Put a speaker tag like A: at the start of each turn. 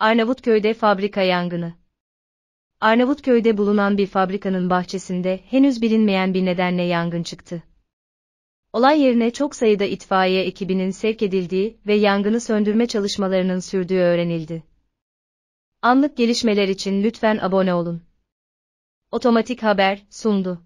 A: Arnavutköy'de fabrika yangını. Arnavutköy'de bulunan bir fabrikanın bahçesinde henüz bilinmeyen bir nedenle yangın çıktı. Olay yerine çok sayıda itfaiye ekibinin sevk edildiği ve yangını söndürme çalışmalarının sürdüğü öğrenildi. Anlık gelişmeler için lütfen abone olun. Otomatik
B: Haber sundu.